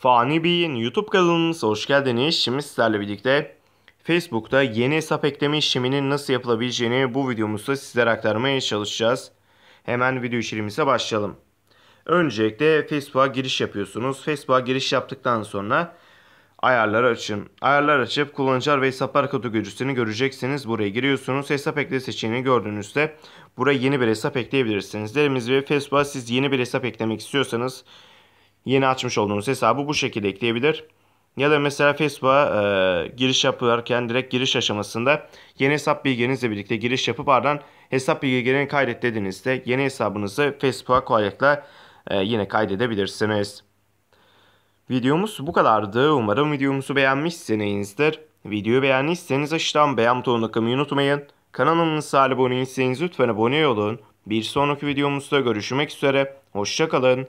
Fani Bey'in YouTube kanalımıza hoş geldiniz. Şimdi sizlerle birlikte Facebook'ta yeni hesap ekleme işleminin nasıl yapılabileceğini bu videomuzda sizlere aktarmaya çalışacağız. Hemen video içeriğimize başlayalım. Öncelikle Facebook'a giriş yapıyorsunuz. Facebook'a giriş yaptıktan sonra ayarları açın. Ayarlar açıp kullanıcılar ve hesaplar kategorisini göreceksiniz. Buraya giriyorsunuz. Hesap ekle seçeneğini gördüğünüzde buraya yeni bir hesap ekleyebilirsiniz. Dediğimiz ve Facebook'a siz yeni bir hesap eklemek istiyorsanız yeni açmış olduğunuz hesabı bu şekilde ekleyebilir. Ya da mesela Facebook'a e, giriş yaparken direkt giriş aşamasında yeni hesap bilginizle birlikte giriş yapıp ardından hesap bilgilerini kaydet dediğinizde yeni hesabınızı Facebook'a kolaylıkla e, yine kaydedebilirsiniz. Videomuz bu kadardı. Umarım videomuzu beğenmişsinizdir. Videoyu beğendiyseniz aşağıdan beğen butonuna kılmayı unutmayın. Kanalımıza abone değilseniz lütfen abone olun. Bir sonraki videomuzda görüşmek üzere. Hoşçakalın.